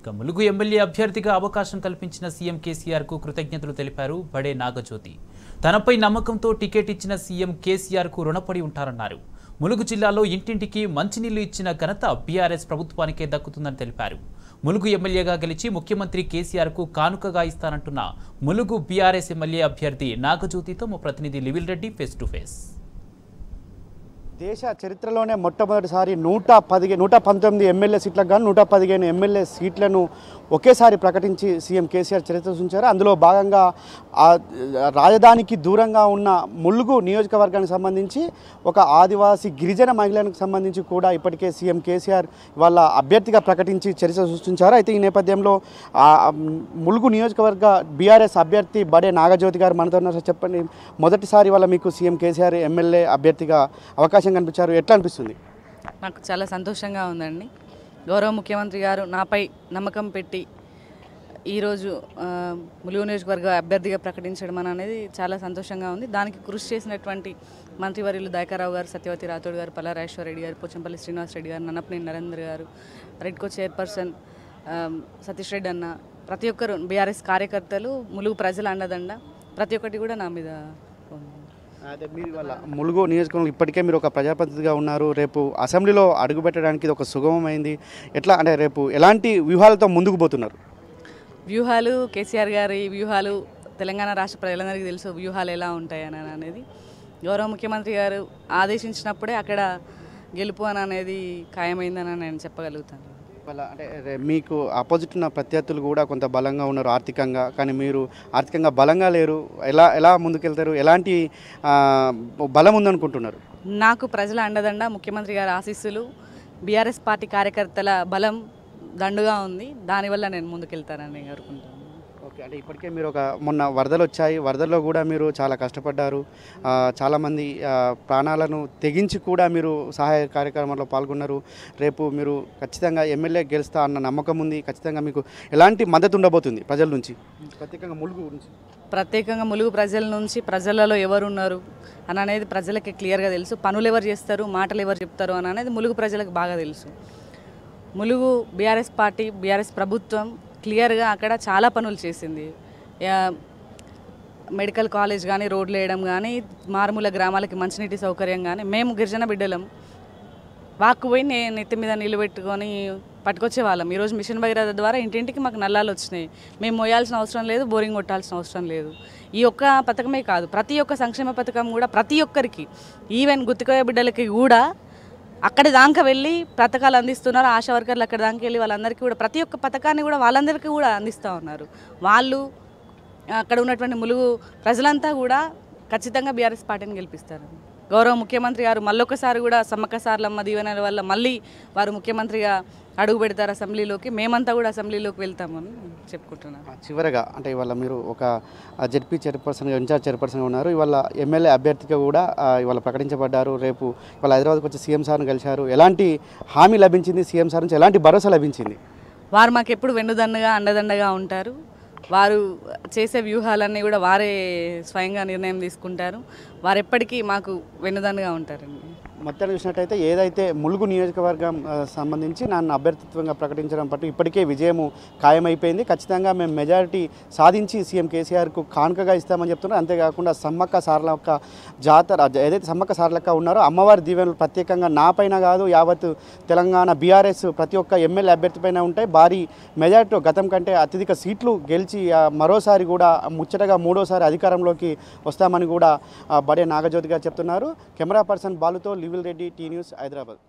ఇక ములుగు ఎమ్మెల్యే అభ్యర్థిగా అవకాశం కల్పించిన సీఎం కేసీఆర్కు కృతజ్ఞతలు తెలిపారు బడే నాగజ్యోతి తనపై నమ్మకంతో టికెట్ ఇచ్చిన సీఎం కేసీఆర్కు రుణపడి ఉంటారన్నారు ములుగు జిల్లాలో ఇంటింటికి మంచినీళ్లు ఇచ్చిన ఘనత బీఆర్ఎస్ ప్రభుత్వానికే దక్కుతుందని తెలిపారు ములుగు ఎమ్మెల్యేగా గెలిచి ముఖ్యమంత్రి కేసీఆర్కు కానుకగా ఇస్తానంటున్న ములుగు బీఆర్ఎస్ ఎమ్మెల్యే అభ్యర్థి నాగజ్యోతితో మా ప్రతినిధి లివిల్ రెడ్డి ఫేస్ టు ఫేస్ దేశ చరిత్రలోనే మొట్టమొదటిసారి నూట పదిహే నూట పంతొమ్మిది ఎమ్మెల్యే సీట్లకు కానీ నూట పదిహేను ఎమ్మెల్యే సీట్లను ఒకేసారి ప్రకటించి సీఎం కేసీఆర్ చరిత్ర సూచించారు అందులో భాగంగా రాజధానికి దూరంగా ఉన్న ములుగు నియోజకవర్గానికి సంబంధించి ఒక ఆదివాసి గిరిజన మహిళలకు సంబంధించి కూడా ఇప్పటికే సీఎం కేసీఆర్ వాళ్ళ అభ్యర్థిగా ప్రకటించి చరిత్ర చూస్తుంచారు అయితే ఈ నేపథ్యంలో ములుగు నియోజకవర్గ బీఆర్ఎస్ అభ్యర్థి బడే నాగజ్యోతి గారు మనతో చెప్పండి మొదటిసారి వాళ్ళ మీకు సీఎం కేసీఆర్ ఎమ్మెల్యే అభ్యర్థిగా అవకాశం అవకాశం కనిపించారు ఎట్లా అనిపిస్తుంది నాకు చాలా సంతోషంగా ఉందండి గౌరవ ముఖ్యమంత్రి గారు నాపై నమ్మకం పెట్టి ఈరోజు ములుగు నియోజకవర్గ అభ్యర్థిగా ప్రకటించడం అనేది చాలా సంతోషంగా ఉంది దానికి కృషి చేసినటువంటి మంత్రివర్యులు దయకారావు గారు సత్యవతి రాథోడ్ గారు పల్లారేశ్వర రెడ్డి గారు పోచంపల్లి శ్రీనివాస్ రెడ్డి గారు నన్నపనేని నరేంద్ర గారు రెడ్కో చైర్పర్సన్ సతీష్ రెడ్డి అన్న ప్రతి ఒక్కరు బీఆర్ఎస్ కార్యకర్తలు ములుగు ప్రజల అండదండ ప్రతి ఒక్కటి కూడా నా మీద అదే మీరు వల్ల ములుగు నియోజకవర్గంలో ఇప్పటికే మీరు ఒక ప్రజాప్రతినిధిగా ఉన్నారు రేపు అసెంబ్లీలో అడుగుపెట్టడానికి ఇది ఒక సుగమమైంది ఎట్లా అంటే రేపు ఎలాంటి వ్యూహాలతో ముందుకు పోతున్నారు వ్యూహాలు కేసీఆర్ గారి వ్యూహాలు తెలంగాణ రాష్ట్ర ప్రజలందరికీ తెలుసు వ్యూహాలు ఎలా ఉంటాయని అనేది గౌరవ ముఖ్యమంత్రి గారు ఆదేశించినప్పుడే అక్కడ గెలుపు అని అనేది ఖాయమైందని నేను చెప్పగలుగుతాను అంటే మీకు అపోజిట్ ఉన్న ప్రత్యర్థులు కూడా కొంత బలంగా ఉన్నారు ఆర్థికంగా కానీ మీరు ఆర్థికంగా బలంగా లేరు ఎలా ఎలా ముందుకెళ్తారు ఎలాంటి బలం ఉందనుకుంటున్నారు నాకు ప్రజల అండదండ ముఖ్యమంత్రి గారి ఆశీస్సులు బీఆర్ఎస్ పార్టీ కార్యకర్తల బలం దండుగా ఉంది దానివల్ల నేను ముందుకెళ్తానని కోరుకుంటాను ఓకే అంటే ఇప్పటికే మీరు ఒక మొన్న వరదలు వచ్చాయి వరదల్లో కూడా మీరు చాలా కష్టపడ్డారు చాలామంది ప్రాణాలను తెగించి కూడా మీరు సహాయ కార్యక్రమాల్లో పాల్గొన్నారు రేపు మీరు ఖచ్చితంగా ఎమ్మెల్యే గెలుస్తా అన్న నమ్మకం ఉంది ఖచ్చితంగా మీకు ఎలాంటి మద్దతు ఉండబోతుంది ప్రజల నుంచి ప్రత్యేకంగా ములుగు గురించి ప్రత్యేకంగా ములుగు ప్రజల నుంచి ప్రజలలో ఎవరు ఉన్నారు అని అనేది ప్రజలకి క్లియర్గా తెలుసు పనులు ఎవరు చేస్తారు మాటలు ఎవరు చెప్తారు అని అనేది ములుగు ప్రజలకు బాగా తెలుసు ములుగు బీఆర్ఎస్ పార్టీ బీఆర్ఎస్ ప్రభుత్వం క్లియర్గా అక్కడ చాలా పనులు చేసింది మెడికల్ కాలేజ్ కానీ రోడ్లు వేయడం కానీ మారుమూల గ్రామాలకి మంచినీటి సౌకర్యం కానీ మేము గిరిజన బిడ్డలం వాక్కు పోయి నేను నెత్తి మీద నిలబెట్టుకొని పట్టుకొచ్చే వాళ్ళం ఈరోజు మిషన్ భగీరథ ద్వారా ఇంటింటికి మాకు నల్లాలు వచ్చినాయి మేము మోయాల్సిన అవసరం లేదు బోరింగ్ కొట్టాల్సిన అవసరం లేదు ఈ ఒక్క పథకమే కాదు ప్రతి ఒక్క సంక్షేమ పథకం కూడా ప్రతి ఒక్కరికి ఈవెన్ గుర్తుకోయే బిడ్డలకి కూడా అక్కడ దాకా వెళ్ళి పథకాలు అందిస్తున్నారు ఆశా వర్కర్లు అక్కడ దాకా వెళ్ళి వాళ్ళందరికీ కూడా ప్రతి ఒక్క పథకాన్ని కూడా వాళ్ళందరికీ కూడా అందిస్తూ ఉన్నారు వాళ్ళు అక్కడ ఉన్నటువంటి ములుగు ప్రజలంతా కూడా ఖచ్చితంగా బీఆర్ఎస్ పార్టీని గెలిపిస్తారు గౌరవ ముఖ్యమంత్రి గారు మళ్ళొకసారి కూడా సమ్మక్క సార్లమ్మ దీవెనల వల్ల మళ్ళీ వారు ముఖ్యమంత్రిగా అడుగు పెడతారు అసెంబ్లీలోకి మేమంతా కూడా అసెంబ్లీలోకి వెళ్తామని చెప్పుకుంటున్నాను చివరగా అంటే ఇవాళ మీరు ఒక జెడ్పీ చైర్పర్సన్గా ఇన్ఛార్జ్ చైర్పర్సన్గా ఉన్నారు ఇవాళ ఎమ్మెల్యే అభ్యర్థిగా కూడా ఇవాళ ప్రకటించబడ్డారు రేపు ఇవాళ హైదరాబాద్కి వచ్చి సీఎం సార్ని కలిశారు ఎలాంటి హామీ లభించింది సీఎం సార్ నుంచి ఎలాంటి భరోసా లభించింది వారు మాకు ఎప్పుడు వెన్నుదన్నుగా అండదండగా ఉంటారు వారు చేసే వ్యూహాలన్నీ కూడా వారే స్వయంగా నిర్ణయం తీసుకుంటారు వారెప్పటికీ మాకు వెన్నదన్నుగా ఉంటారండి మొత్తాన్ని చూసినట్టయితే ఏదైతే ములుగు నియోజకవర్గం సంబంధించి నన్ను అభ్యర్థిత్వంగా ప్రకటించడం పట్టు ఇప్పటికే విజయము ఖాయమైపోయింది ఖచ్చితంగా మేము మెజారిటీ సాధించి సీఎం కేసీఆర్కు కానుకగా ఇస్తామని చెప్తున్నారు అంతేకాకుండా సమ్మక్క యొక్క జాతర ఏదైతే సమ్మక్క సారలక్క ఉన్నారో అమ్మవారి దీవెనలు ప్రత్యేకంగా నా పైన కాదు యావత్ తెలంగాణ బీఆర్ఎస్ ప్రతి ఒక్క ఎమ్మెల్యే అభ్యర్థి పైన ఉంటాయి భారీ మెజారిటీ గతం కంటే అత్యధిక సీట్లు గెలిచి మరోసారి కూడా ముచ్చటగా మూడోసారి అధికారంలోకి వస్తామని కూడా బడే నాగజ్యోతి గారు చెప్తున్నారు కెమెరా పర్సన్ బాలుతో will ready T News Hyderabad